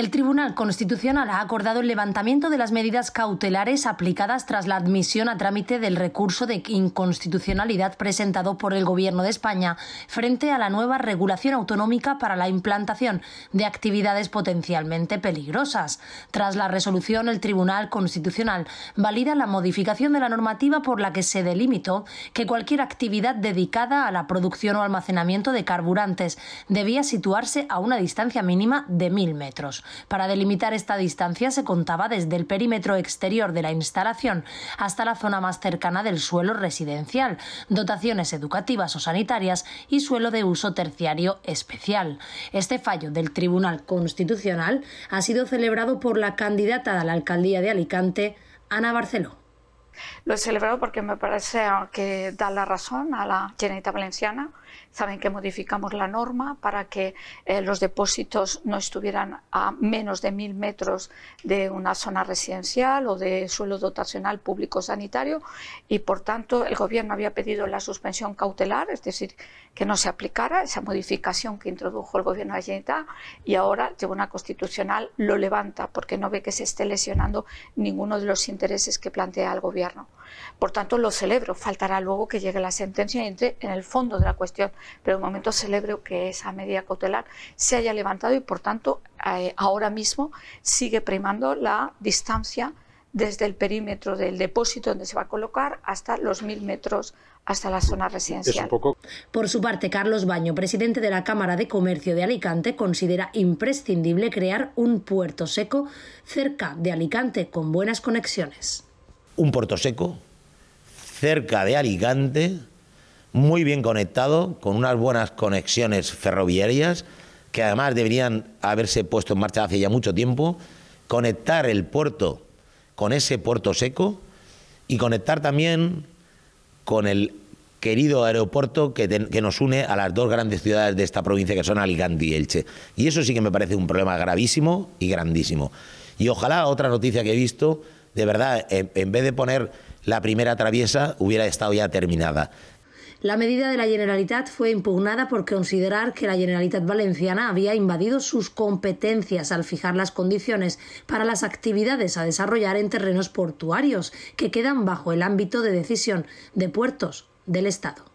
El Tribunal Constitucional ha acordado el levantamiento de las medidas cautelares aplicadas tras la admisión a trámite del recurso de inconstitucionalidad presentado por el Gobierno de España frente a la nueva regulación autonómica para la implantación de actividades potencialmente peligrosas. Tras la resolución, el Tribunal Constitucional valida la modificación de la normativa por la que se delimitó que cualquier actividad dedicada a la producción o almacenamiento de carburantes debía situarse a una distancia mínima de mil metros. Para delimitar esta distancia se contaba desde el perímetro exterior de la instalación hasta la zona más cercana del suelo residencial, dotaciones educativas o sanitarias y suelo de uso terciario especial. Este fallo del Tribunal Constitucional ha sido celebrado por la candidata a la alcaldía de Alicante, Ana Barceló. Lo he celebrado porque me parece que da la razón a la Generalitat Valenciana. Saben que modificamos la norma para que eh, los depósitos no estuvieran a menos de mil metros de una zona residencial o de suelo dotacional público sanitario y por tanto el gobierno había pedido la suspensión cautelar, es decir, que no se aplicara esa modificación que introdujo el gobierno de la Generalitat y ahora Tribunal Constitucional lo levanta porque no ve que se esté lesionando ninguno de los intereses que plantea el gobierno. Por tanto, lo celebro. Faltará luego que llegue la sentencia y entre en el fondo de la cuestión. Pero de momento celebro que esa medida cautelar se haya levantado y, por tanto, eh, ahora mismo sigue primando la distancia desde el perímetro del depósito donde se va a colocar hasta los mil metros hasta la zona residencial. Por su parte, Carlos Baño, presidente de la Cámara de Comercio de Alicante, considera imprescindible crear un puerto seco cerca de Alicante con buenas conexiones un puerto seco, cerca de Alicante, muy bien conectado, con unas buenas conexiones ferroviarias, que además deberían haberse puesto en marcha hace ya mucho tiempo, conectar el puerto con ese puerto seco y conectar también con el querido aeropuerto que, que, nos une a las dos grandes ciudades de esta provincia que son Alicante y Elche. Y eso sí que me parece un problema gravísimo y grandísimo. Y ojalá otra noticia que he visto de verdad, en, vez de poner la primera traviesa, hubiera estado ya terminada. La medida de la Generalitat fue impugnada por considerar que la Generalitat Valenciana había invadido sus competencias al fijar las condiciones para las actividades a desarrollar en terrenos portuarios que quedan bajo el ámbito de decisión de puertos del Estado.